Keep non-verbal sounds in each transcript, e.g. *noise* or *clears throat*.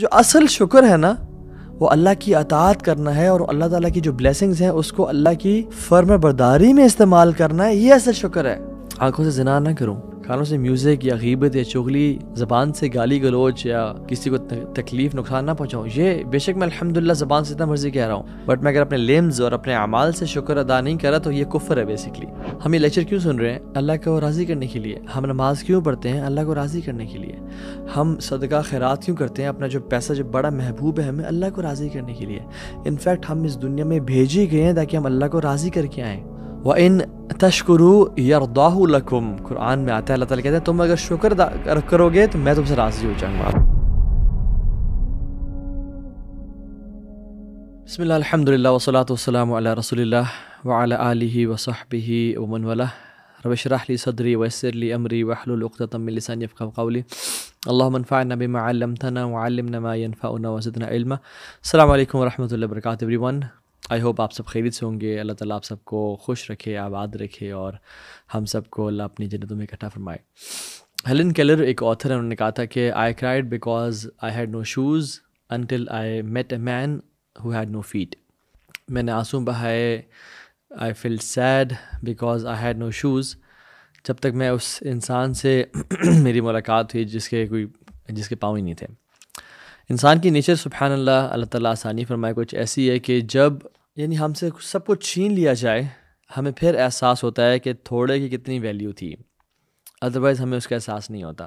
جو اصل شکر ہے نا وہ اللہ کی اطاعت کرنا ہے اور اللہ تعالیٰ کی جو بلیسنگز ہیں اس کو اللہ کی فرم برداری میں استعمال کرنا ہے یہ اصل شکر ہے آنکھوں سے زنا نہ کروں کانوں سے میوزک یا غیبت یا چغلی زبان سے گالی گلوچ یا کسی کو تکلیف نقصان نہ پہنچاؤں یہ بے شک میں الحمدللہ زبان سے اتنا مرضی کہہ رہا ہوں بٹ میں اگر اپنے لیمز اور اپنے اعمال سے شکر ادا نہیں کرا تو یہ کفر ہے بیسکلی ہم یہ لیکچر کیوں سن رہے ہیں اللہ کو راضی کرنے کے لیے ہم نماز کیوں پڑھتے ہیں اللہ کو راضی کرنے کے لیے ہم صدقہ خیرات کیوں کرتے ہیں اپنا جو پیسہ جو بڑا محبوب ہے ہمیں اللہ کو راضی کرنے کے لیے انفیکٹ ہم اس دنیا میں بھیجے گئے ہیں تاکہ ہم اللہ کو راضی کر کے آئیں وإن تشكروا يرضاه لكم قرآن में आता है अल्लाह ताला कहते हैं तुम अगर शुक्र करोगे तो मैं तुमसे राजी हो जाऊंगा بسم الله الحمد لله والصلاة والسلام على رسول الله وعلى آله وصحبه ومن والاه رب اشرح لي صدري ويسر لي أمري واحلل عقدة من لساني يفقهوا قولي اللهم انفعنا بما علمتنا وعلمنا ما ينفعنا وزدنا علما السلام عليكم ورحمة الله وبركاته everyone آئی ہوپ آپ سب خیریت سے ہوں گے اللہ تعالیٰ آپ سب کو خوش رکھے آباد رکھے اور ہم سب کو اللہ اپنی جنتوں میں اکٹھا فرمائے ہیلن کیلر ایک آتھر ہے انہوں نے کہا تھا کہ I cried because I had no shoes until I met a man who had no feet میں نے آنسوں بہائے I feel sad because I had no shoes جب تک میں اس انسان سے *clears throat* میری ملاقات ہوئی جس کے کوئی جس کے پاؤں ہی نہیں تھے انسان کی نیچر سبحان اللہ اللہ تعالیٰ آسانی فرمائے کچھ ایسی ہے کہ جب یعنی ہم سے سب کو چھین لیا جائے ہمیں پھر احساس ہوتا ہے کہ تھوڑے کی کتنی ویلیو تھی ادروائز ہمیں اس کا احساس نہیں ہوتا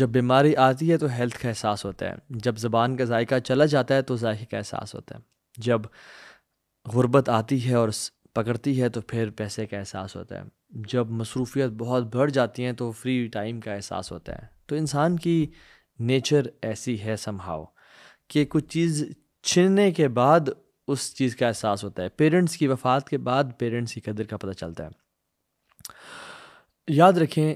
جب بیماری آتی ہے تو ہیلتھ کا احساس ہوتا ہے جب زبان کا ذائقہ چلا جاتا ہے تو ذائقے کا احساس ہوتا ہے جب غربت آتی ہے اور پکڑتی ہے تو پھر پیسے کا احساس ہوتا ہے جب مصروفیت بہت بڑھ جاتی ہیں تو فری ٹائم کا احساس ہوتا ہے تو انسان کی نیچر ایسی ہے سمہاؤ کہ کچھ چیز چھیننے کے بعد اس چیز کا احساس ہوتا ہے پیرنٹس کی وفات کے بعد پیرنٹس کی قدر کا پتہ چلتا ہے یاد رکھیں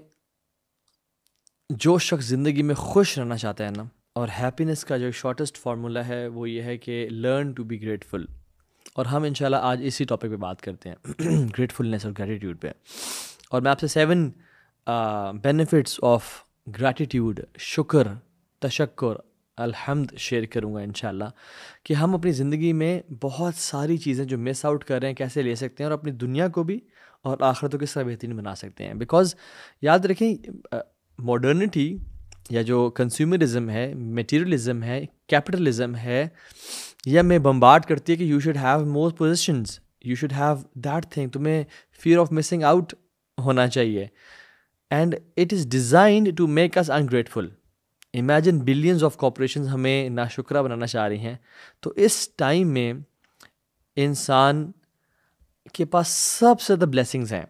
جو شخص زندگی میں خوش رہنا چاہتا ہے نا اور ہیپینس کا جو شارٹیسٹ فارمولہ ہے وہ یہ ہے کہ لرن ٹو بی گریٹفل اور ہم انشاءاللہ آج اسی ٹاپک پہ بات کرتے ہیں گریٹفلنیس *clears throat* اور گریٹیٹیوڈ پہ اور میں آپ سے سیون بینیفٹس آف گریٹیوڈ شکر تشکر الحمد شیئر کروں گا انشاءاللہ کہ ہم اپنی زندگی میں بہت ساری چیزیں جو مس آؤٹ کر رہے ہیں کیسے لے سکتے ہیں اور اپنی دنیا کو بھی اور آخرتوں کے طرح بہترین بنا سکتے ہیں بیکاز یاد رکھیں ماڈرنٹی یا جو کنزیومرزم ہے میٹیریلزم ہے کیپٹلزم ہے یا میں بمبارڈ کرتی ہے کہ you should have more positions you should have that thing تمہیں فیئر آف مسنگ آؤٹ ہونا چاہیے and it is designed to make us ungrateful imagine billions of corporations ہمیں ناشکرہ بنانا چاہ رہی ہیں تو اس ٹائم میں انسان کے پاس سب سے زیادہ بلیسنگز ہیں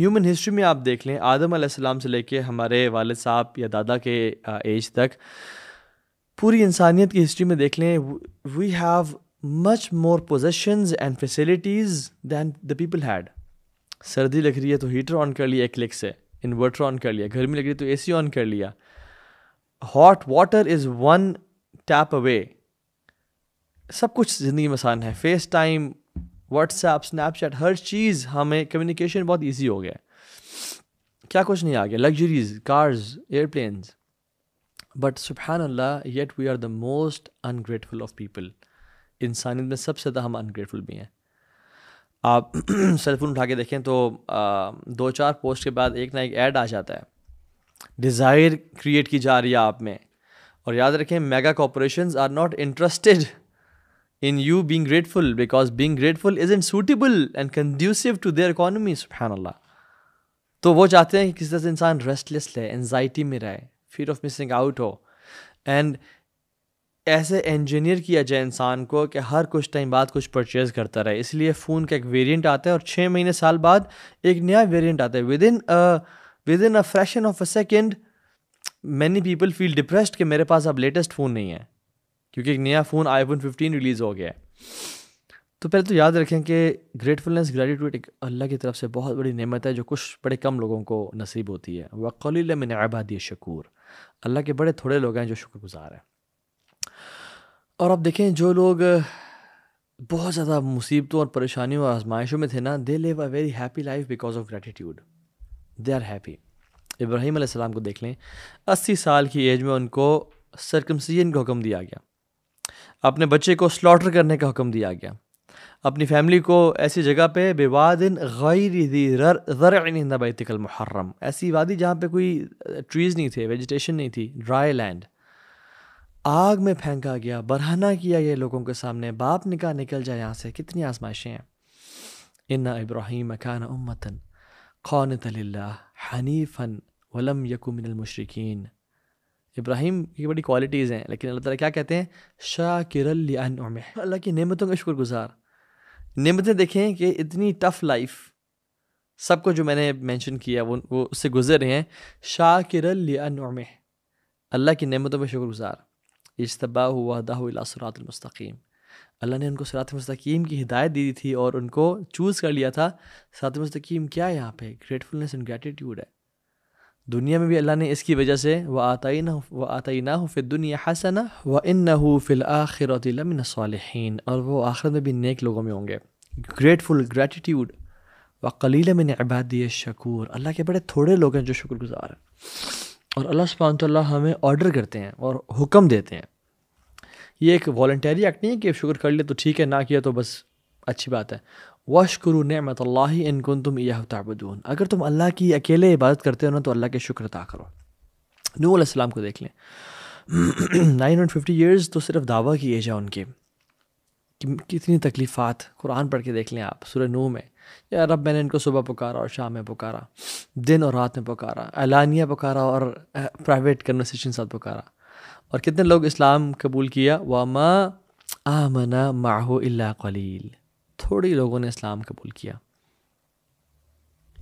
ہیومن ہسٹری میں آپ دیکھ لیں آدم علیہ السلام سے لے کے ہمارے والد صاحب یا دادا کے ایج تک پوری انسانیت کی ہسٹری میں دیکھ لیں we have much more positions and facilities than the people had سردی لگ رہی ہے تو ہیٹر آن کر لیا ایک ایکلک سے انورٹر آن کر لیا گرمی لگ رہی ہے تو اے سی آن کر لیا hot water is one tap away سب کچھ زندگی میں آسان ہے FaceTime WhatsApp Snapchat ہر چیز ہمیں کمیونیکیشن بہت ایزی ہو گیا کیا کچھ نہیں آ گیا luxuries cars airplanes but سبحان اللہ yet we are the most ungrateful of people انسانیت میں سب سے زیادہ ہم انگریٹفل بھی ہیں آپ *clears throat* سیل فون اٹھا کے دیکھیں تو دو چار پوسٹ کے بعد ایک نہ ایک ایڈ آ جاتا ہے ڈیزائر کریٹ کی جا رہی ہے آپ میں اور یاد رکھیں mega corporations are not interested in you being grateful because being grateful is unsuitable and conducive to their economy سبحان اللہ تو وہ چاہتے ہیں کہ کسی طرح سے انسان ریسٹلیس لے انزائٹی میں رہے فیئر آف مسنگ آؤٹ ہو اینڈ ایسے انجینئر کیا جائے انسان کو کہ ہر کچھ ٹائم بعد کچھ پرچیز کرتا رہے اس لیے فون کا ایک ویریئنٹ آتا ہے اور چھ مہینے سال بعد ایک نیا ویرینٹ آتا ہے within within a fraction of a second many people feel depressed کہ میرے پاس اب لیٹسٹ فون نہیں ہے کیونکہ ایک نیا phone iPhone fifteen release ہو گیا ہے تو پہلے تو یاد رکھیں کہ گریٹفلنس گریٹیٹیوڈ ایک اللہ کی طرف سے بہت بڑی نعمت ہے جو کچھ بڑے کم لوگوں کو نصیب ہوتی ہے وقلی قلیل میں نے شکور اللہ کے بڑے تھوڑے لوگ ہیں جو شکر گزار ہیں اور اب دیکھیں جو لوگ بہت زیادہ مصیبتوں اور پریشانیوں اور آزمائشوں میں تھے نا they live a very happy life because of gratitude they are happy ابراہیم علیہ السلام کو دیکھ لیں اسی سال کی ایج میں ان کو سرکمسین کا حکم دیا گیا اپنے بچے کو سلاٹر کرنے کا حکم دیا گیا اپنی فیملی کو ایسی جگہ پہ بے وادن غیر ضرعت محرم ایسی وادی جہاں پہ کوئی ٹریز نہیں تھے ویجیٹیشن نہیں تھی ڈرائی لینڈ آگ میں پھینکا گیا برہنہ کیا گیا لوگوں کے سامنے باپ نکاح نکل جائے یہاں سے کتنی آزمائشیں ہیں ان ابراہیم کان امتن قانت اللہ حنیفن ولم یکو من المشرقین ابراہیم کی بڑی کوالٹیز ہیں لیکن اللہ تعالیٰ کیا کہتے ہیں شاکر کر اللہ کی نعمتوں کا شکر گزار نعمتیں دیکھیں کہ اتنی ٹف لائف سب کو جو میں نے مینشن کیا وہ اس سے گزر رہے ہیں شاکر کر اللہ کی نعمتوں کا شکر گزار اجتباء ہوا دہ اللہۃۃۃۃۃۃۃۃۃۃ المستقیم اللہ نے ان کو سرات مستقیم کی ہدایت دی تھی اور ان کو چوز کر لیا تھا سرات مستقیم کیا ہے یہاں پہ گریٹفلنس اینڈ گریٹیٹیوڈ ہے دنیا میں بھی اللہ نے اس کی وجہ سے وہ آتا ہی نہ ہو وہ نہ فل دنیا حسن و ان نہ ہو فل آخر صالحین اور وہ آخرت میں بھی نیک لوگوں میں ہوں گے گریٹفل گریٹیوڈ و کلیل میں نے عبادی شکور اللہ کے بڑے تھوڑے لوگ ہیں جو شکر گزار ہیں اور اللہ سبحانہ اللہ ہمیں آڈر کرتے ہیں اور حکم دیتے ہیں یہ ایک والنٹری ایکٹ نہیں ہے کہ شکر کر لے تو ٹھیک ہے نہ کیا تو بس اچھی بات ہے وش کرو نعمت اللہ ان کن تم یہ تعبدون اگر تم اللہ کی اکیلے عبادت کرتے ہو نا تو اللہ کے شکر ادا کرو نو علیہ السلام کو دیکھ لیں *clears throat* نائن ہنڈریڈ ففٹی ایئرز تو صرف دعویٰ کی ایج ہے ان کے کتنی تکلیفات قرآن پڑھ کے دیکھ لیں آپ سورہ نو میں یا رب میں نے ان کو صبح پکارا اور شام میں پکارا دن اور رات میں پکارا اعلانیہ پکارا اور پرائیویٹ کنورسیشن ساتھ پکارا اور کتنے لوگ اسلام قبول کیا واما آ منا ماہو اللہ قلیل تھوڑے لوگوں نے اسلام قبول کیا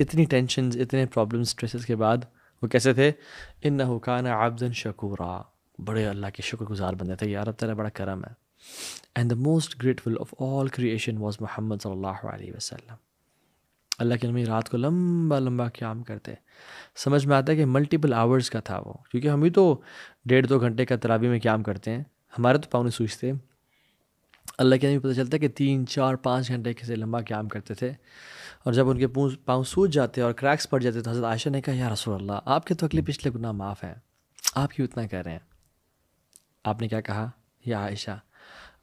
اتنی ٹینشنز اتنے پرابلم اسٹریسز کے بعد وہ کیسے تھے ان حکان افزن شکورا بڑے اللہ کے شکر گزار بندے تھے یار اب تیرا بڑا کرم ہے and the most grateful of all creation was محمد صلی اللہ علیہ وسلم اللہ کے نمی رات کو لمبا لمبا قیام کرتے سمجھ میں آتا ہے کہ ملٹیپل آورز کا تھا وہ کیونکہ ہم ہی تو ڈیڑھ دو گھنٹے کا ترابی میں قیام کرتے ہیں ہمارے تو پاؤں سوچتے اللہ کے نمی پتہ چلتا ہے کہ تین چار پانچ گھنٹے سے لمبا قیام کرتے تھے اور جب ان کے پاؤں سوچ جاتے اور کریکس پڑ جاتے تو حضرت عائشہ نے کہا یا رسول اللہ آپ کے تو اگلے پچھلے گناہ معاف ہیں آپ کیوں اتنا کہہ رہے ہیں آپ نے کیا کہا یا عائشہ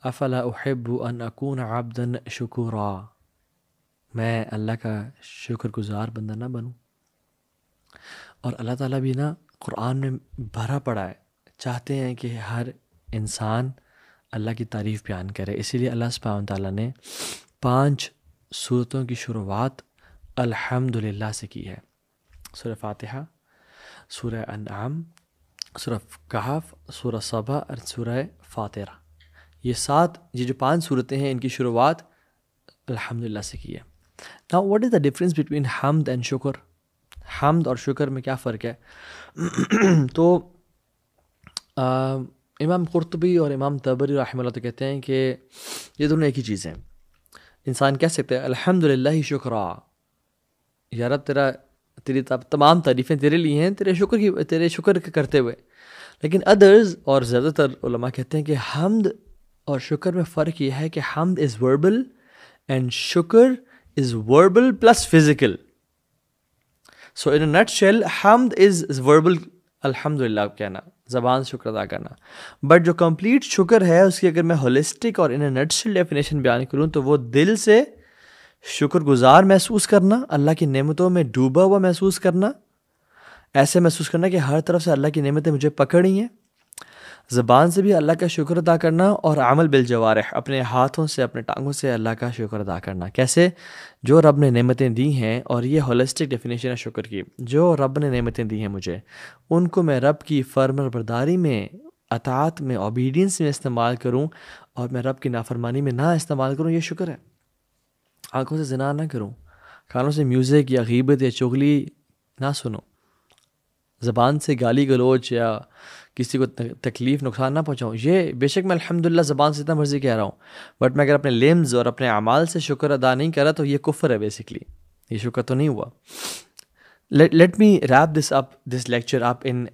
افلا احب ان اکون عبدا شکورا میں اللہ کا شکر گزار بندہ نہ بنوں اور اللہ تعالیٰ بھی نا قرآن میں بھرا پڑا ہے چاہتے ہیں کہ ہر انسان اللہ کی تعریف بیان کرے اسی لیے اللہ سے تعالیٰ نے پانچ صورتوں کی شروعات الحمد سے کی ہے سورہ فاتحہ سورہ انعام سورہ کہف سورہ صبا اور سورہ فاتحہ یہ سات یہ جو پانچ صورتیں ہیں ان کی شروعات الحمد سے کی ہے نا what is the difference between حمد اینڈ شکر حمد اور شکر میں کیا فرق ہے *clears throat* تو امام قرطبی اور امام تبری رحمہ اللہ تو کہتے ہیں کہ یہ دونوں ایک ہی چیز ہیں انسان کہہ سکتے ہیں الحمد للہ شکرا آ تیرا تیری تمام تعریفیں تیرے لیے ہیں تیرے شکر کی تیرے شکر کرتے ہوئے لیکن ادرز اور زیادہ تر علماء کہتے ہیں کہ حمد اور شکر میں فرق یہ ہے کہ حمد از وربل اینڈ شکر is verbal plus physical so in nutshell حمد از وربل الحمد للہ کہنا زبان شکر ادا کرنا بٹ جو کمپلیٹ شکر ہے اس کی اگر میں ہولسٹک اور ان نٹ شیل ڈیفینیشن بیان کروں تو وہ دل سے شکر گزار محسوس کرنا اللہ کی نعمتوں میں ڈوبا ہوا محسوس کرنا ایسے محسوس کرنا کہ ہر طرف سے اللہ کی نعمتیں مجھے پکڑی ہیں زبان سے بھی اللہ کا شکر ادا کرنا اور عمل بالجوارح اپنے ہاتھوں سے اپنے ٹانگوں سے اللہ کا شکر ادا کرنا کیسے جو رب نے نعمتیں دی ہیں اور یہ ہولسٹک ڈیفینیشن ہے شکر کی جو رب نے نعمتیں دی ہیں مجھے ان کو میں رب کی فرمر برداری میں اطاعت میں اوبیڈینس میں استعمال کروں اور میں رب کی نافرمانی میں نہ استعمال کروں یہ شکر ہے آنکھوں سے زنا نہ کروں کھانوں سے میوزک یا غیبت یا چغلی نہ سنوں زبان سے گالی گلوچ یا کسی کو تکلیف نقصان نہ پہنچاؤں یہ بے شک میں الحمد للہ زبان سے اتنا مرضی کہہ رہا ہوں بٹ میں اگر اپنے لیمز اور اپنے اعمال سے شکر ادا نہیں کرا تو یہ کفر ہے بیسکلی یہ شکر تو نہیں ہوا let me wrap this up this lecture upon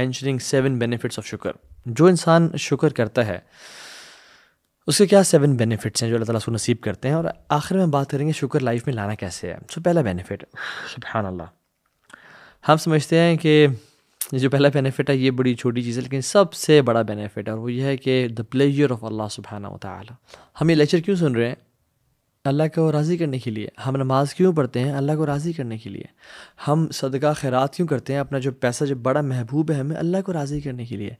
mentioning seven benefits of شکر جو انسان شکر کرتا ہے اس کے کیا سیون بینیفٹس ہیں جو اللہ تعالیٰ کو نصیب کرتے ہیں اور آخر میں بات کریں گے شکر لائف میں لانا کیسے ہے سو پہلا بینیفٹ سبحان اللہ ہم سمجھتے ہیں کہ یہ جو پہلا بینیفٹ ہے یہ بڑی چھوٹی چیز ہے لیکن سب سے بڑا بینیفٹ ہے اور وہ یہ ہے کہ دا پلیئر آف اللہ سبحانہ و تعالی ہم یہ لیکچر کیوں سن رہے ہیں اللہ کو راضی کرنے کے لیے ہم نماز کیوں پڑھتے ہیں اللہ کو راضی کرنے کے لیے ہم صدقہ خیرات کیوں کرتے ہیں اپنا جو پیسہ جو بڑا محبوب ہے ہمیں اللہ کو راضی کرنے کے لیے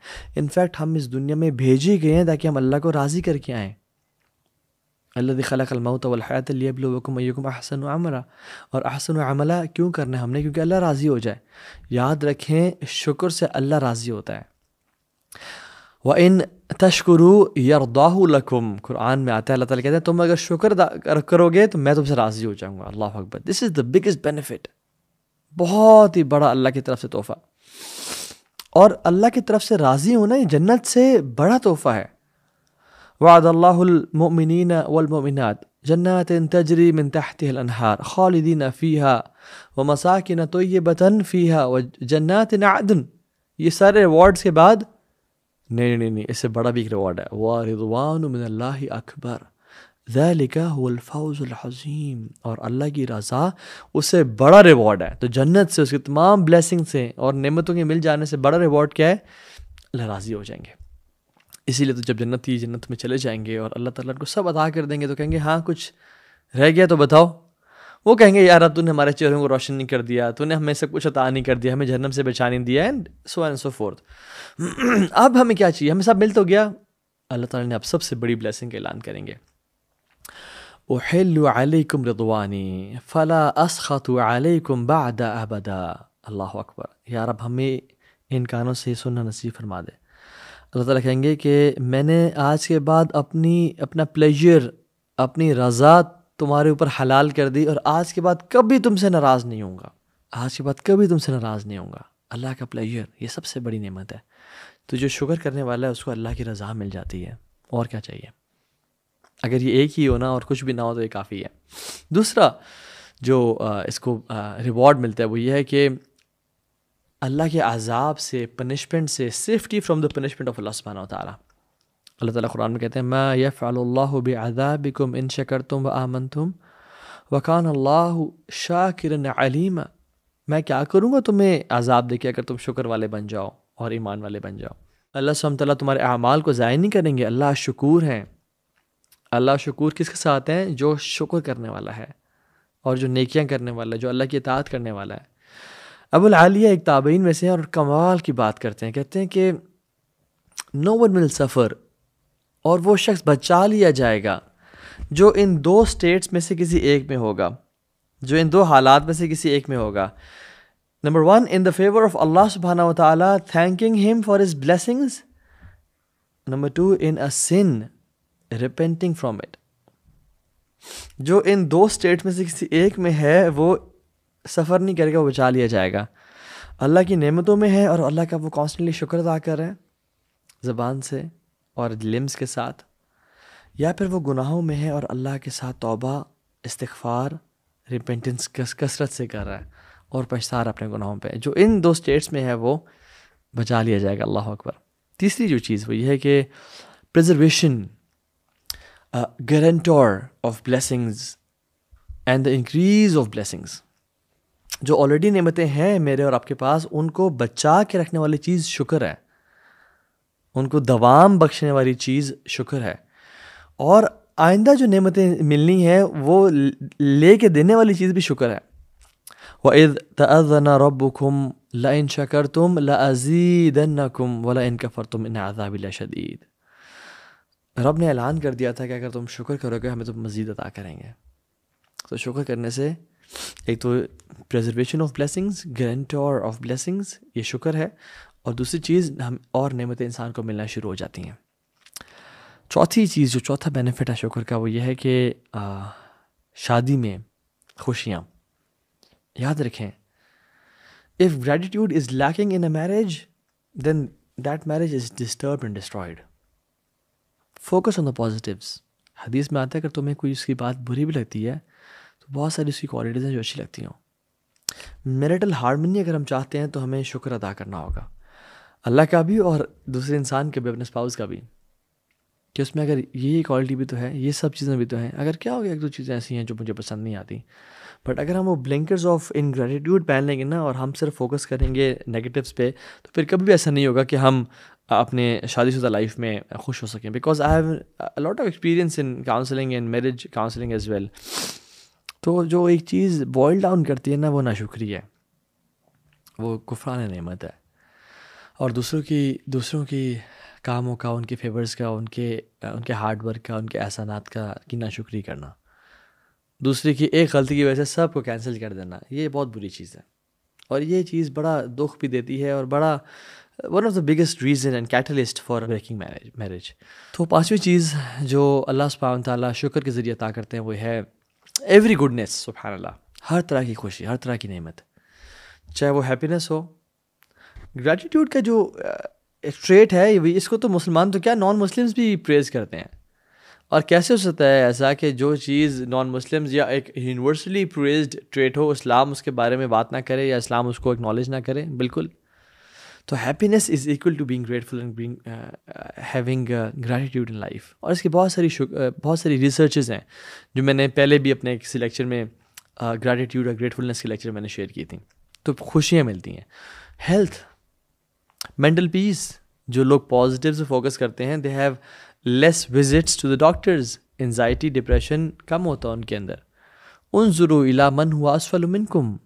انفیکٹ ہم اس دنیا میں بھیجے گئے ہیں تاکہ ہم اللہ کو راضی کر کے آئیں اللہ لیبلوکم کلمۃم احسن و عمرہ اور احسن و عملہ کیوں کرنا ہے ہم نے کیونکہ اللہ راضی ہو جائے یاد رکھیں شکر سے اللہ راضی ہوتا ہے و ان تشکرو یردا قرآن میں آتا ہے اللہ تعالیٰ کہتے ہیں تم اگر شکر کرو گے تو میں تم سے راضی ہو جاؤں گا اللہ اکبر دس از دا بگیسٹ بینیفٹ بہت ہی بڑا اللہ کی طرف سے تحفہ اور اللہ کی طرف سے راضی ہونا یہ جنت سے بڑا تحفہ ہے وعد اللہ المنینہ والمؤمنات جنات تحت من تحتها فیحہ و مساک نہ تو بطََ وجنات عدن یہ سارے ریوارڈز کے بعد نہیں نہیں نہیں اس سے بڑا بھی ایک ریوارڈ ہے من اللہ اکبر و الفوز العظیم اور اللہ کی رضا اس سے بڑا ریوارڈ ہے تو جنت سے اس کی تمام بلیسنگ سے اور نعمتوں کے مل جانے سے بڑا ریوارڈ کیا ہے اللہ راضی ہو جائیں گے اسی لیے تو جب جنت ہی جنت میں چلے جائیں گے اور اللہ تعالیٰ کو سب ادا کر دیں گے تو کہیں گے ہاں کچھ رہ گیا تو بتاؤ وہ کہیں گے یار اب نے ہمارے چہروں کو روشن نہیں کر دیا تو نے ہمیں سب کچھ عطا نہیں کر دیا ہمیں جہنم سے بچا نہیں دیا and so and so forth اب ہمیں کیا چاہیے ہمیں سب مل تو گیا اللہ تعالیٰ نے اب سب سے بڑی بلیسنگ کا اعلان کریں گے احل علیکم فلا اسخط علیکم بعد ابدا اللہ اکبر یار اب ہمیں ان کانوں سے سننا نصیب فرما دے اللہ تعالیٰ کہیں گے کہ میں نے آج کے بعد اپنی اپنا پلیجر اپنی رضا تمہارے اوپر حلال کر دی اور آج کے بعد کبھی تم سے ناراض نہیں ہوں گا آج کے بعد کبھی تم سے ناراض نہیں ہوں گا اللہ کا پلیجر یہ سب سے بڑی نعمت ہے تو جو شکر کرنے والا ہے اس کو اللہ کی رضا مل جاتی ہے اور کیا چاہیے اگر یہ ایک ہی ہونا اور کچھ بھی نہ ہو تو یہ کافی ہے دوسرا جو اس کو ریوارڈ ملتا ہے وہ یہ ہے کہ اللہ کے عذاب سے پنشمنٹ سے safety from the punishment of علّہ عصمٰ تعالیٰ اللہ تعالیٰ قرآن میں کہتے ہیں میں یف اللہ بذاب کم ان شکر تم و آمن تم وقان اللہ شاہ کرن علیم میں کیا کروں گا تمہیں عذاب دے کے اگر تم شکر والے بن جاؤ اور ایمان والے بن جاؤ اللہ سم تعالیٰ تمہارے اعمال کو ضائع نہیں کریں گے اللہ شکور ہیں اللہ شکور کس کے ساتھ ہیں جو شکر کرنے والا ہے اور جو نیکیاں کرنے والا ہے جو اللہ کی اطاعت کرنے والا ہے ابو العالیہ ایک تابعین میں سے ہیں اور کمال کی بات کرتے ہیں کہتے ہیں کہ نو ون مل سفر اور وہ شخص بچا لیا جائے گا جو ان دو سٹیٹس میں سے کسی ایک میں ہوگا جو ان دو حالات میں سے کسی ایک میں ہوگا number one in the favour of اللہ سبحانہ و تعالیٰ thanking him for his blessings number two in a sin repenting from it جو ان دو سٹیٹ میں سے کسی ایک میں ہے وہ سفر نہیں کرے گا وہ بچا لیا جائے گا اللہ کی نعمتوں میں ہے اور اللہ کا وہ کانسٹنٹلی شکر ادا کر رہے ہیں زبان سے اور لمس کے ساتھ یا پھر وہ گناہوں میں ہے اور اللہ کے ساتھ توبہ استغفار ریپینٹنس کثرت سے کر رہا ہے اور پشتار اپنے گناہوں پہ جو ان دو سٹیٹس میں ہے وہ بچا لیا جائے گا اللہ اکبر تیسری جو چیز وہ یہ ہے کہ preservation guarantor of blessings and the increase of blessings جو آلریڈی نعمتیں ہیں میرے اور آپ کے پاس ان کو بچا کے رکھنے والی چیز شکر ہے ان کو دوام بخشنے والی چیز شکر ہے اور آئندہ جو نعمتیں ملنی ہیں وہ لے کے دینے والی چیز بھی شکر ہے و عید تزنہ رب کم لا ان شکر تم لایدم و لذا با شدید رب نے اعلان کر دیا تھا کہ اگر تم شکر کرو گے ہمیں تم مزید عطا کریں گے تو شکر کرنے سے ایک تو preservation of blessings guarantor of blessings یہ شکر ہے اور دوسری چیز ہم اور نعمتیں انسان کو ملنا شروع ہو جاتی ہیں چوتھی چیز جو چوتھا بینیفٹ ہے شکر کا وہ یہ ہے کہ شادی میں خوشیاں یاد رکھیں if gratitude is lacking in a marriage then that marriage is disturb and destroyed focus on the positives حدیث میں آتا ہے اگر تمہیں کوئی اس کی بات بری بھی لگتی ہے بہت ساری اس کی کوالٹیز ہیں جو اچھی لگتی ہوں میرٹل ہارمنی اگر ہم چاہتے ہیں تو ہمیں شکر ادا کرنا ہوگا اللہ کا بھی اور دوسرے انسان کے بھی اپنے اسپاؤز کا بھی کہ اس میں اگر یہ کوالٹی بھی تو ہے یہ سب چیزیں بھی تو ہیں اگر کیا ہوگا ایک دو چیزیں ایسی ہیں جو مجھے پسند نہیں آتی بٹ اگر ہم وہ بلنکرز آف ان گریٹیوڈ پہن لیں گے نا اور ہم صرف فوکس کریں گے نگیٹوس پہ تو پھر کبھی بھی ایسا نہیں ہوگا کہ ہم اپنے شادی شدہ لائف میں خوش ہو سکیں because I have lot of experience in counselling in marriage counselling as well تو جو ایک چیز بوائل ڈاؤن کرتی ہے نا وہ ناشکری ہے وہ کفران نعمت ہے اور دوسروں کی دوسروں کی کاموں کا ان کے فیورز کا ان کے ان کے ہارڈ ورک کا ان کے احسانات کا کی ناشکری کرنا دوسرے کی ایک غلطی کی وجہ سے سب کو کینسل کر دینا یہ بہت بری چیز ہے اور یہ چیز بڑا دکھ بھی دیتی ہے اور بڑا one of the biggest reason and catalyst for breaking marriage marriage تو پانچویں چیز جو اللہ سبحانہ تعالیٰ شکر کے ذریعہ عطا کرتے ہیں وہ ہے ایوری گڈنیس سبحان اللہ ہر طرح کی خوشی ہر طرح کی نعمت چاہے وہ ہیپینیس ہو گریٹیوڈ کا جو اسٹریٹ ہے اس کو تو مسلمان تو کیا نان مسلمس بھی پریز کرتے ہیں اور کیسے ہو سکتا ہے ایسا کہ جو چیز نان مسلمز یا ایک یونیورسلی پریزڈ ٹریٹ ہو اسلام اس کے بارے میں بات نہ کرے یا اسلام اس کو اکنالج نہ کرے بالکل تو happiness is equal to being grateful and being having gratitude in life اور اس کی بہت ساری uh, بہت ساری ریسرچز ہیں جو میں نے پہلے بھی اپنے کسی لیکچر میں گریٹیوڈ uh, اور گریٹفلنیس کے لیکچر میں نے شیئر کی تھیں تو خوشیاں ملتی ہیں ہیلتھ مینٹل پیس جو لوگ پازیٹیو سے فوکس کرتے ہیں they have less visits to the doctors anxiety depression کم ہوتا ہے ان کے اندر ان ضرور علا من ہوا اسفل منکم کم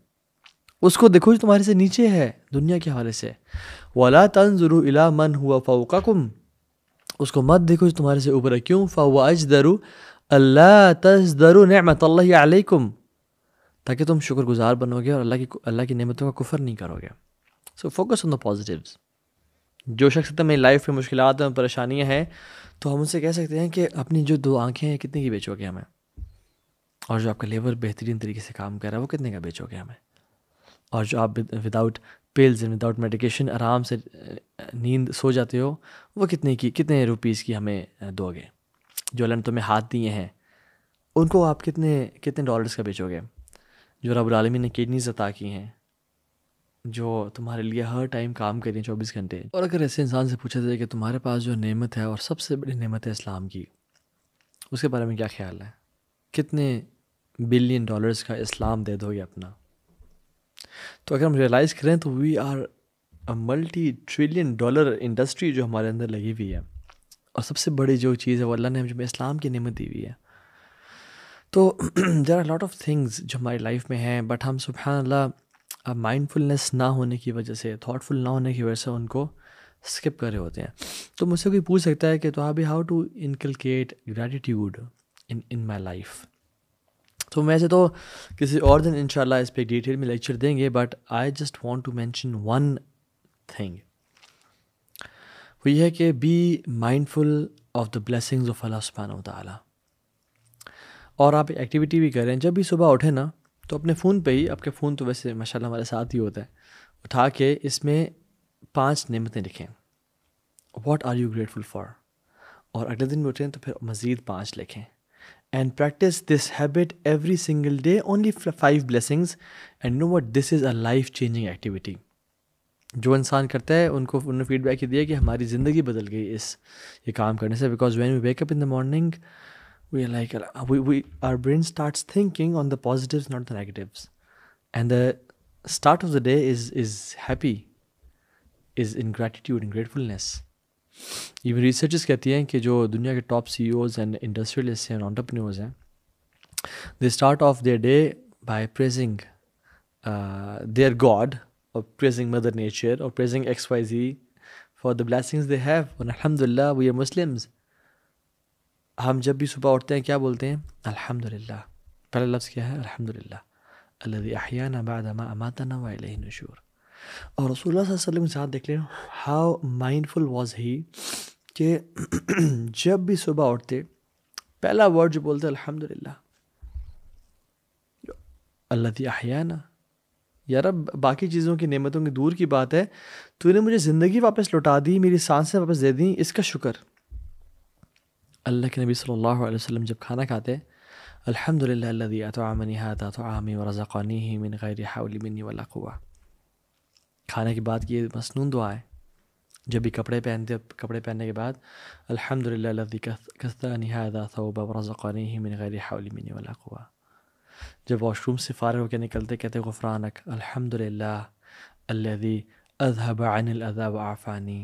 اس کو دیکھو جو تمہارے سے نیچے ہے دنیا کے حوالے سے ولا تنظر الا من ہوا فاؤ اس کو مت دیکھو جو تمہارے سے اوپر ہے کیوں فاوَ اج درو اللہ تز درو نعمۃ اللہ علیکم تاکہ تم شکر گزار بنو گے اور اللہ کی اللہ کی نعمتوں کا کفر نہیں کرو گے so focus on the positives جو شخص تمہیں لائف میں مشکلات پریشانیاں ہیں تو ہم ان سے کہہ سکتے ہیں کہ اپنی جو دو آنکھیں ہیں کتنے کی بیچو گے ہمیں اور جو آپ کا لیبر بہترین طریقے سے کام کر رہا ہے وہ کتنے کا بیچو گے ہمیں اور جو آپ without pills pills without medication آرام سے نیند سو جاتے ہو وہ کتنے کی کتنے روپیز کی ہمیں دو گے جو اللہ نے تمہیں ہاتھ دیے ہیں ان کو آپ کتنے کتنے ڈالرس کا بیچو گے جو رب العالمی نے کڈنیز عطا کی ہیں جو تمہارے لیے ہر ٹائم کام رہی ہیں چوبیس گھنٹے اور اگر ایسے انسان سے پوچھا جائے کہ تمہارے پاس جو نعمت ہے اور سب سے بڑی نعمت ہے اسلام کی اس کے بارے میں کیا خیال ہے کتنے بلین ڈالرس کا اسلام دے دو گے اپنا تو اگر ہم ریئلائز کریں تو we are a multi trillion dollar industry جو ہمارے اندر لگی ہوئی ہے اور سب سے بڑی جو چیز ہے وہ اللہ نے ہم جو اسلام کی نعمت دی ہوئی ہے تو there are lot of things جو ہماری لائف میں ہیں بٹ ہم سبحان اللہ مائنڈ فلنیس نہ ہونے کی وجہ سے تھاٹ فل نہ ہونے کی وجہ سے ان کو اسکپ کرے ہوتے ہیں تو مجھ سے کوئی پوچھ سکتا ہے کہ تو how to inculcate gratitude in in my life تو ویسے تو کسی اور دن ان شاء اللہ اس پہ ایک ڈیٹیل میں لیکچر دیں گے but I just want to mention one thing وہ یہ ہے کہ be mindful of the blessings of اللہ و تعالیٰ اور آپ ایکٹیویٹی بھی کریں جب بھی صبح اٹھیں نا تو اپنے فون پہ ہی آپ کے فون تو ویسے ماشاء اللہ ہمارے ساتھ ہی ہوتا ہے اٹھا کے اس میں پانچ نعمتیں لکھیں what are you grateful for اور اگلے دن بھی اٹھیں تو پھر مزید پانچ لکھیں and practice this habit every single day only five blessings and know what this is a life changing activity जो इंसान करता है उनको उन्होंने फीडबैक ही दिया कि हमारी ज़िंदगी बदल गई इस ये काम करने से because when we wake up in the morning we like we are brain starts thinking on the positives not the negatives and the start of the day is is happy is in gratitude in gratefulness even researches کہتی ہیں کہ جو دنیا کے top CEOs and industrialist ہیں entrepreneurs ہیں they start of their day by praising their God اور praising mother nature اور praising x Y Z for the blessings they have الحمد للہ وی آر مسلمز ہم جب بھی صبح اٹھتے ہیں کیا بولتے ہیں الحمد للہ پہلا لفظ کیا ہے الحمد للہ اللہ احیانہ بعد ما اماتنا و الہ نشور اور رسول اللہ صلی اللہ علیہ وسلم کے ساتھ دیکھ لیں how mindful was he کہ *clears throat* جب بھی صبح اٹھتے پہلا ورڈ جو بولتے الحمد للہ اللہ دیا نا یار باقی چیزوں کی نعمتوں کی دور کی بات ہے تو نے مجھے زندگی واپس لوٹا دی میری سانسیں واپس دے دیں اس کا شکر اللہ کے نبی صلی اللہ علیہ وسلم جب کھانا کھاتے الحمد للہ اللہ دیا تو آمن حایۃ تو منی ولا والا کھانے کے بعد یہ مصنون دعا ہے جب بھی کپڑے پہنتے کپڑے پہننے کے بعد الحمد للہ اللہ کََ قصع نہ بابرض مین قریحا علیمین والا کھوا جب واش روم سے فارغ ہو کے نکلتے کہتے غفرانک الحمد للہ اللہ اضہب عن الضحب آفانی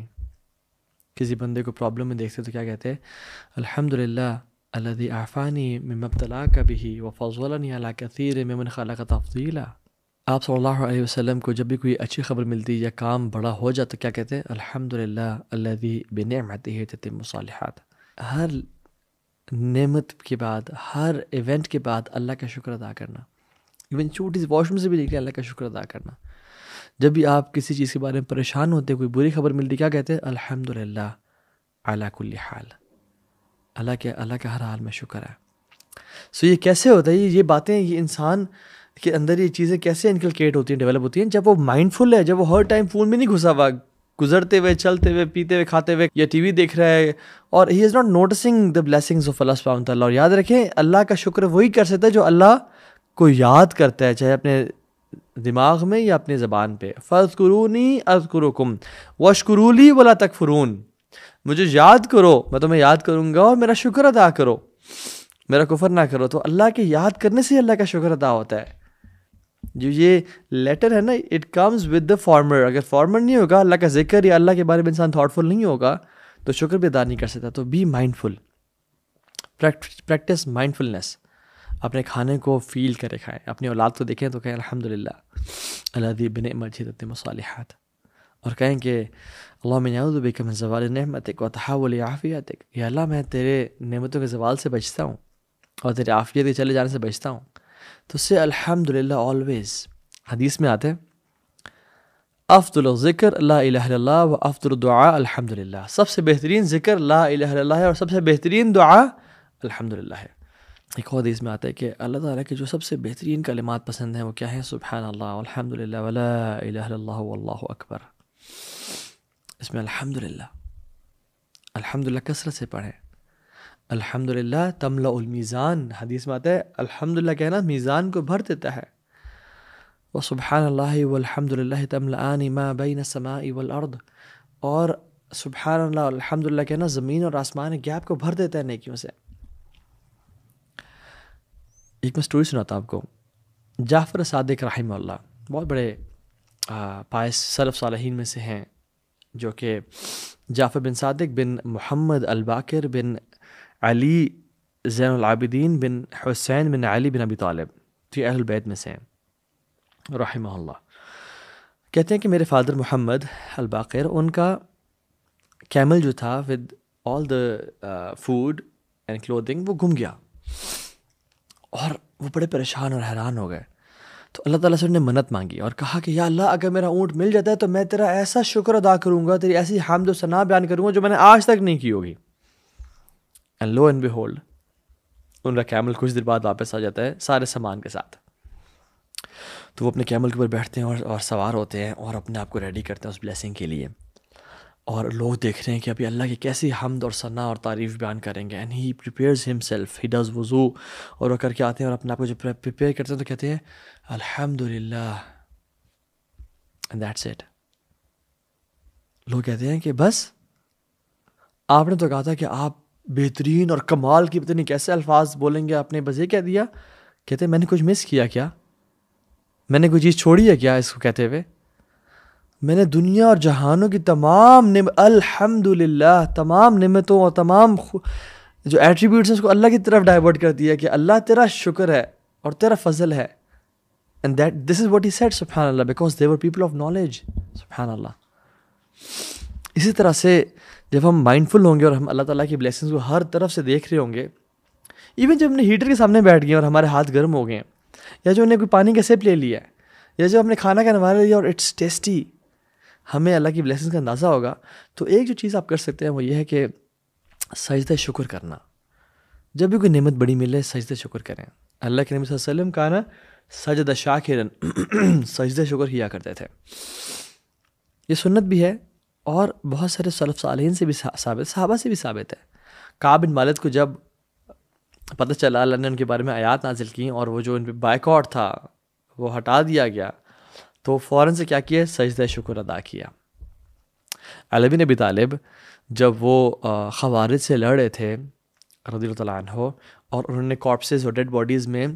کسی بندے کو پرابلم میں دیکھتے تو کیا کہتے الحمد للہ اللہ عفانی ممبلاء کبھی وہ فضول اللہ نیہ کثیر ممنخلیٰ کا تفصیلہ آپ صلی اللہ علیہ وسلم کو جب بھی کوئی اچھی خبر ملتی یا کام بڑا ہو جاتا تو کیا کہتے ہیں الحمد للہ اللہ بھی بن احمد مصالحات ہر نعمت کے بعد ہر ایونٹ کے بعد اللہ کا شکر ادا کرنا ایون چھوٹی سی واش روم سے بھی نکلے اللہ کا شکر ادا کرنا جب بھی آپ کسی چیز کے بارے میں پریشان ہوتے کوئی بری خبر ملتی کیا کہتے ہیں الحمد للہ اللہ حال اللہ کے اللہ کے ہر حال میں شکر ہے سو یہ کیسے ہوتا ہے یہ باتیں یہ انسان کہ اندر یہ چیزیں کیسے انکلکیٹ ہوتی ہیں ڈیولپ ہوتی ہیں جب وہ مائنڈ فل ہے جب وہ ہر ٹائم فون میں نہیں گھسا ہوا گزرتے ہوئے چلتے ہوئے پیتے ہوئے کھاتے ہوئے یا ٹی وی دیکھ رہا ہے اور he is not noticing the blessings of اللہ سبحانہ تعالیٰ اور یاد رکھیں اللہ کا شکر وہی کر سکتا ہے جو اللہ کو یاد کرتا ہے چاہے اپنے دماغ میں یا اپنی زبان پہ فرض قرونی از قرکم کم ولا تکفرون تقفرون مجھے یاد کرو میں تمہیں یاد کروں گا اور میرا شکر ادا کرو میرا کفر نہ کرو تو اللہ کے یاد کرنے سے اللہ کا شکر ادا ہوتا ہے جو یہ لیٹر ہے نا it comes with the farmer اگر فارمر نہیں ہوگا اللہ کا ذکر یا اللہ کے بارے میں انسان تھاٹ فل نہیں ہوگا تو شکر بھی ادا نہیں کر سکتا تو be mindful practice mindfulness اپنے کھانے کو فیل کرے کھائیں اپنی اولاد کو دیکھیں تو کہیں الحمد للہ اللہ دی بن مرجد مصالحات اور کہیں کہ اللہ میں نعود زوال نعمت و تحا عافیت یہ اللہ میں تیرے نعمتوں کے زوال سے بچتا ہوں اور تیرے عافیت کے چلے جانے سے بچتا ہوں تو سے الحمد للہ آلویز حدیث میں آتے افضل ذکر لا الہ الا اللہ و افضل دعا الحمد للہ سب سے بہترین ذکر لا الہ الا اللہ ہے اور سب سے بہترین دعا الحمد للہ ہے ایک اور حدیث میں آتا ہے کہ اللہ تعالیٰ کے جو سب سے بہترین کلمات پسند ہیں وہ کیا ہیں سبحان اللہ الحمد للہ ولا الہ الا اللہ واللہ اکبر اس میں الحمد للہ الحمد للہ کثرت سے پڑھیں الحمد للہ تملا المیزان حدیث میں آتا ہے الحمد للہ کہنا میزان کو بھر دیتا ہے وہ سبحان اللّہ و الحمد للہ تمل بین سما والارض اور سبحان اللہ الحمد للہ کہنا زمین اور آسمان گیپ کو بھر دیتا ہے نیکیوں سے ایک میں اسٹوری سناتا آپ کو جعفر صادق رحمہ اللہ بہت بڑے پائس صلف صالحین میں سے ہیں جو کہ جعفر بن صادق بن محمد الباکر بن علی زین العابدین بن حسین بن علی بن ابی طالب یہ اہل البید ہیں رحمہ اللہ کہتے ہیں کہ میرے فادر محمد الباقر ان کا کیمل جو تھا with all the food and clothing وہ گم گیا اور وہ بڑے پریشان اور حیران ہو گئے تو اللہ تعالیٰ سے انہوں نے منت مانگی اور کہا کہ یا اللہ اگر میرا اونٹ مل جاتا ہے تو میں تیرا ایسا شکر ادا کروں گا تیری ایسی حامد و ثنا بیان کروں گا جو میں نے آج تک نہیں کی ہوگی and lo and behold ان کا کیمل کچھ دیر بعد واپس آ جاتا ہے سارے سامان کے ساتھ تو وہ اپنے کیمل کے اوپر بیٹھتے ہیں اور اور سوار ہوتے ہیں اور اپنے آپ کو ریڈی کرتے ہیں اس بلیسنگ کے لیے اور لوگ دیکھ رہے ہیں کہ ابھی اللہ کی کیسی حمد اور ثنا اور تعریف بیان کریں گے and he prepares himself he does وضو اور وہ کر کے آتے ہیں اور اپنے آپ کو جب پریپیئر کرتے ہیں تو کہتے ہیں الحمد للہ دیٹس ایٹ لوگ کہتے ہیں کہ بس آپ نے تو کہا تھا کہ آپ بہترین اور کمال کی پتہ نہیں کیسے الفاظ بولیں گے آپ نے بس یہ کہہ دیا کہتے میں نے کچھ مس کیا کیا میں نے کوئی چیز چھوڑی ہے کیا اس کو کہتے ہوئے میں نے دنیا اور جہانوں کی تمام نم الحمد للہ تمام نعمتوں اور تمام جو ایٹریبیوٹس ہیں اس کو اللہ کی طرف ڈائیورٹ کر دیا کہ اللہ تیرا شکر ہے اور تیرا فضل ہے and that this is what he said Sufyan اللہ because they were people of knowledge سبحان اللہ اسی طرح سے جب ہم مائنڈ فل ہوں گے اور ہم اللہ تعالیٰ کی بلیسنگس کو ہر طرف سے دیکھ رہے ہوں گے ایون جب ہم نے ہیٹر کے سامنے بیٹھ گئے اور ہمارے ہاتھ گرم ہو گئے ہیں یا جو ہم نے کوئی پانی کا سیپ لے لیا ہے یا جو نے کھانا کا نوارا لیا اور اٹس ٹیسٹی ہمیں اللہ کی بلیسنگس کا اندازہ ہوگا تو ایک جو چیز آپ کر سکتے ہیں وہ یہ ہے کہ سجدہ شکر کرنا جب بھی کوئی نعمت بڑی ملے سجدہ شکر کریں اللہ کے نبی صلی اللہ علیہ وسلم کا نا سجدہ شاکرن *clears throat* سجدہ شکر کیا کرتے تھے یہ سنت بھی ہے اور بہت سارے صلف صالحین سے بھی ثابت صحابہ سے بھی ثابت ہے کعب ان مالد کو جب پتہ چلا اللہ نے ان کے بارے میں آیات نازل کیں اور وہ جو ان پہ آؤٹ تھا وہ ہٹا دیا گیا تو فوراً سے کیا کیا سجدہ شکر ادا کیا بن نبی طالب جب وہ خوارج سے لڑ رہے تھے رضی اللہ تعالیٰ عنہ اور انہوں نے کارپسز اور ڈیڈ باڈیز میں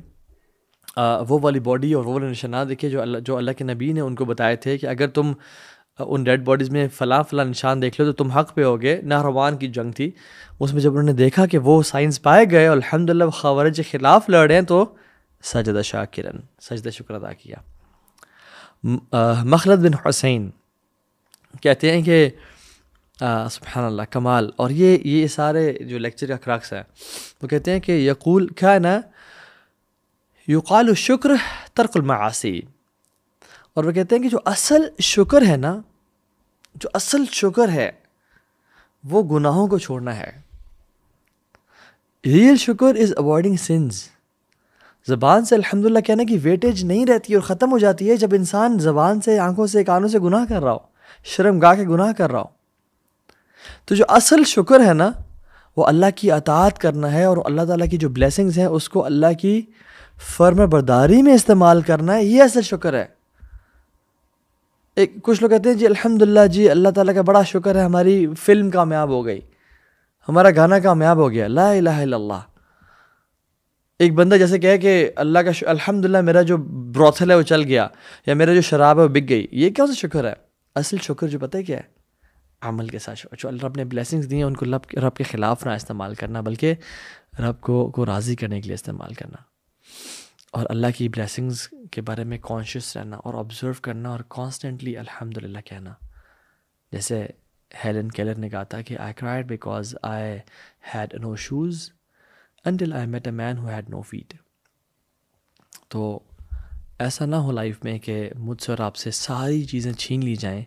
وہ والی باڈی اور وہ والے نشانہ دیکھے جو اللہ کے نبی نے ان کو بتائے تھے کہ اگر تم ان ڈیڈ باڈیز میں فلاں فلاں نشان دیکھ لو تو تم حق پہ ہو گئے کی جنگ تھی اس میں جب انہوں نے دیکھا کہ وہ سائنس پائے گئے اور الحمد للہ خبرج کے خلاف ہیں تو سجدہ شاہ کرن سجدہ شکر ادا کیا مخلد بن حسین کہتے ہیں کہ سبحان اللہ کمال اور یہ یہ سارے جو لیکچر کا کراکس ہے وہ کہتے ہیں کہ یقول کیا ہے نا یقال و شکر ترک المعاسی اور وہ کہتے ہیں کہ جو اصل شکر ہے نا جو اصل شکر ہے وہ گناہوں کو چھوڑنا ہے ریئل شکر از اوائڈنگ سنز زبان سے الحمد للہ کہنا کہ ویٹیج نہیں رہتی اور ختم ہو جاتی ہے جب انسان زبان سے آنکھوں سے کانوں سے گناہ کر رہا ہو شرم گاہ کے گناہ کر رہا ہو تو جو اصل شکر ہے نا وہ اللہ کی اطاعت کرنا ہے اور اللہ تعالیٰ کی جو بلیسنگز ہیں اس کو اللہ کی فرم برداری میں استعمال کرنا ہے یہ اصل شکر ہے ایک کچھ لوگ کہتے ہیں جی الحمد للہ جی اللہ تعالیٰ کا بڑا شکر ہے ہماری فلم کامیاب ہو گئی ہمارا گانا کامیاب ہو گیا لا الہ الا اللہ ایک بندہ جیسے کہے کہ اللہ کا الحمد للہ میرا جو بروتھل ہے وہ چل گیا یا میرا جو شراب ہے وہ بک گئی یہ کیا سا شکر ہے اصل شکر جو پتہ کیا ہے عمل کے ساتھ شکر اللہ رب نے بلیسنگس دی ہیں ان کو رب رب کے خلاف نہ استعمال کرنا بلکہ رب کو کو راضی کرنے کے لیے استعمال کرنا اور اللہ کی بلیسنگس کے بارے میں کانشیس رہنا اور آبزرو کرنا اور کانسٹنٹلی الحمد للہ کہنا جیسے ہیلن کیلر نے کہا تھا کہ I cried because I had no shoes until I met a man who had no feet تو ایسا نہ ہو لائف میں کہ مجھ سے اور آپ سے ساری چیزیں چھین لی جائیں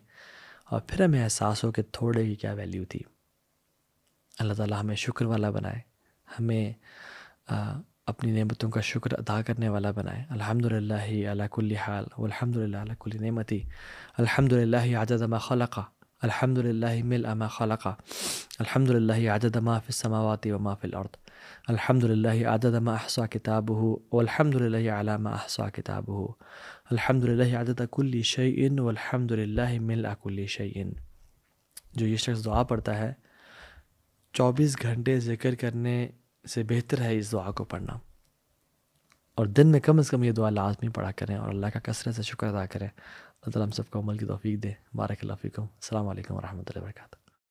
اور پھر ہمیں احساس ہو کہ تھوڑے کی کیا ویلیو تھی اللہ تعالیٰ ہمیں شکر والا بنائے ہمیں اپنی نعمتوں کا شکر ادا کرنے والا بنائے الحمد کل حال الحمد للہ نعمتی الحمد للہ عجد ما خلقہ الحمد مل اما خلقہ الحمد للہ ما فی السماوات و فی الارض الحمد عدد ما احسا کتاب ہو الحمد للہ علامہ احسا کتاب ہو الحمد للہ آجت اکلِ شعی الحمد للہ مل اکل شعین جو یہ شخص دعا پڑتا ہے چوبیس گھنٹے ذکر کرنے سے بہتر ہے اس دعا کو پڑھنا اور دن میں کم از کم یہ دعا لازمی پڑھا کریں اور اللہ کا کثرت سے شکر ادا کریں اللہ تعالیٰ ہم سب کو عمل کی توفیق دے بارک اللہ فیکم السلام علیکم ورحمۃ اللہ وبرکاتہ